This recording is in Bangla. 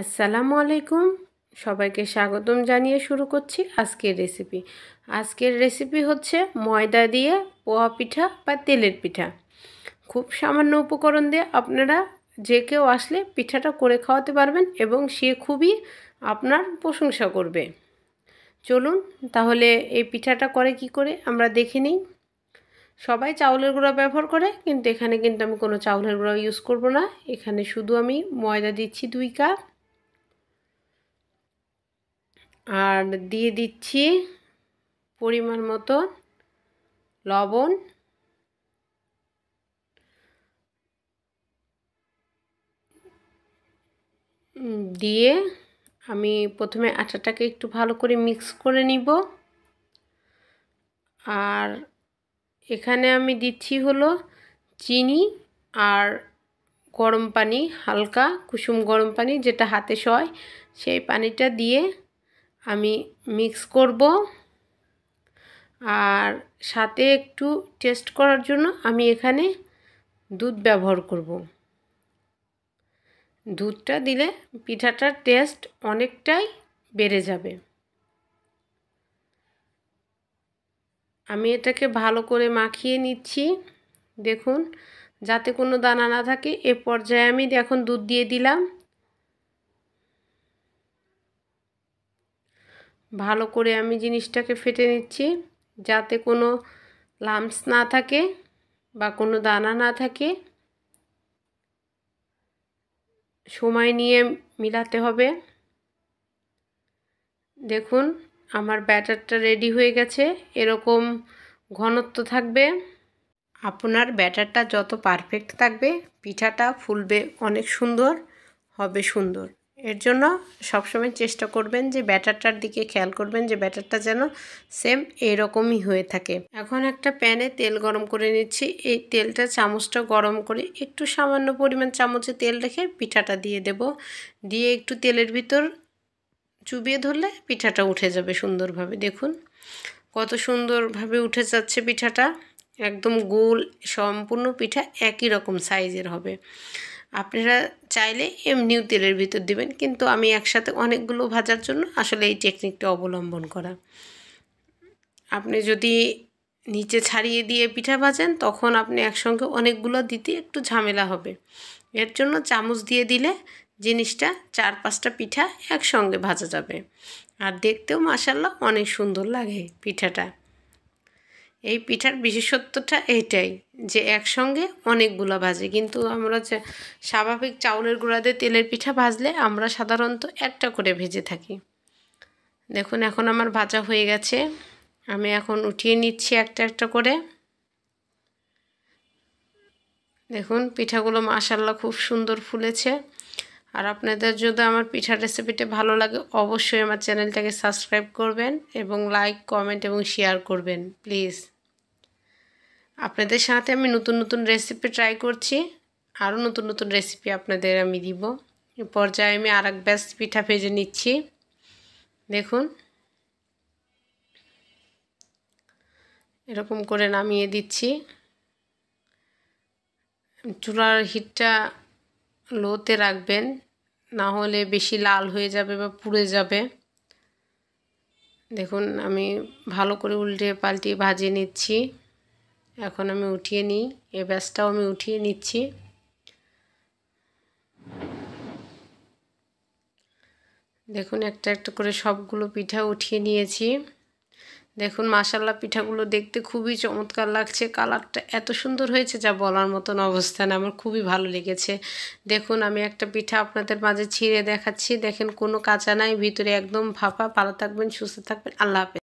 আসসালামু আলাইকুম সবাইকে স্বাগতম জানিয়ে শুরু করছি আজকের রেসিপি আজকের রেসিপি হচ্ছে ময়দা দিয়ে পোহা পিঠা বা তেলের পিঠা খুব সামান্য উপকরণ দিয়ে আপনারা যে কেউ আসলে পিঠাটা করে খাওয়াতে পারবেন এবং সে খুবই আপনার প্রশংসা করবে চলুন তাহলে এই পিঠাটা করে কি করে আমরা দেখে নিই সবাই চাউলের গুঁড়া ব্যবহার করে কিন্তু এখানে কিন্তু আমি কোনো চাউলের গুঁড়া ইউজ করব না এখানে শুধু আমি ময়দা দিচ্ছি দুই কাপ আর দিয়ে দিচ্ছি পরিমাণ মতো লবণ দিয়ে আমি প্রথমে আটাটাকে একটু ভালো করে মিক্স করে নিব আর এখানে আমি দিচ্ছি হলো চিনি আর গরম পানি হালকা কুসুম গরম পানি যেটা হাতে সয় সেই পানিটা দিয়ে আমি মিক্স করব আর সাথে একটু টেস্ট করার জন্য আমি এখানে দুধ ব্যবহার করব দুধটা দিলে পিঠাটার টেস্ট অনেকটাই বেড়ে যাবে আমি এটাকে ভালো করে মাখিয়ে নিচ্ছি দেখুন যাতে কোনো দানা না থাকে এ পর্যায়ে আমি এখন দুধ দিয়ে দিলাম ভালো করে আমি জিনিসটাকে ফেটে নিচ্ছি যাতে কোনো লামস না থাকে বা কোনো দানা না থাকে সময় নিয়ে মিলাতে হবে দেখুন আমার ব্যাটারটা রেডি হয়ে গেছে এরকম ঘনত্ব থাকবে আপনার ব্যাটারটা যত পারফেক্ট থাকবে পিঠাটা ফুলবে অনেক সুন্দর হবে সুন্দর এর জন্য সবসময় চেষ্টা করবেন যে ব্যাটারটার দিকে খেয়াল করবেন যে ব্যাটারটা যেন সেম এরকমই হয়ে থাকে এখন একটা প্যানে তেল গরম করে নিচ্ছি এই তেলটা চামচটা গরম করে একটু সামান্য পরিমাণ চামচে তেল রেখে পিঠাটা দিয়ে দেব দিয়ে একটু তেলের ভিতর চুবিয়ে ধরলে পিঠাটা উঠে যাবে সুন্দরভাবে দেখুন কত সুন্দরভাবে উঠে যাচ্ছে পিঠাটা একদম গোল সম্পূর্ণ পিঠা একই রকম সাইজের হবে আপনারা চাইলে এমনিও তেলের ভিতর দিবেন কিন্তু আমি একসাথে অনেকগুলো ভাজার জন্য আসলে এই টেকনিকটা অবলম্বন করা আপনি যদি নিচে ছাড়িয়ে দিয়ে পিঠা ভাজেন তখন আপনি একসঙ্গে অনেকগুলো দিতে একটু ঝামেলা হবে এর জন্য চামচ দিয়ে দিলে জিনিসটা চার পাঁচটা পিঠা একসঙ্গে ভাজা যাবে আর দেখতেও মাসাল্লাহ অনেক সুন্দর লাগে পিঠাটা এই পিঠার বিশেষত্বটা এটাই যে একসঙ্গে অনেকগুলো ভাজে কিন্তু আমরা যে স্বাভাবিক চাউলের গুঁড়া দিয়ে তেলের পিঠা ভাজলে আমরা সাধারণত একটা করে ভেজে থাকি দেখুন এখন আমার ভাজা হয়ে গেছে আমি এখন উঠিয়ে নিচ্ছি একটা একটা করে দেখুন পিঠাগুলো মাশাল্লাহ খুব সুন্দর ফুলেছে আর আপনাদের যদি আমার পিঠার রেসিপিটা ভালো লাগে অবশ্যই আমার চ্যানেলটাকে সাবস্ক্রাইব করবেন এবং লাইক কমেন্ট এবং শেয়ার করবেন প্লিজ আপনাদের সাথে আমি নতুন নতুন রেসিপি ট্রাই করছি আরও নতুন নতুন রেসিপি আপনাদের আমি দিব পর্যায়ে আমি আর এক ব্যাস পিঠা ভেজে নিচ্ছি দেখুন এরকম করে নামিয়ে দিচ্ছি চুলার হিটটা লোতে রাখবেন না হলে বেশি লাল হয়ে যাবে বা পুড়ে যাবে দেখুন আমি ভালো করে উল্টে পাল্টিয়ে ভাজিয়ে নিচ্ছি এখন আমি উঠিয়ে নিই এ ব্যাসটাও আমি উঠিয়ে নিচ্ছি দেখুন একটা একটা করে সবগুলো পিঠা উঠিয়ে নিয়েছি দেখুন মাসাল্লা পিঠাগুলো দেখতে খুবই চমৎকার লাগছে কালারটা এত সুন্দর হয়েছে যা বলার মতন অবস্থান আমার খুবই ভালো লেগেছে দেখুন আমি একটা পিঠা আপনাদের মাঝে ছিঁড়ে দেখাচ্ছি দেখেন কোনো কাঁচা নাই ভিতরে একদম ফাঁপা ভালো থাকবেন সুস্থ থাকবেন আল্লাহ হাফেজ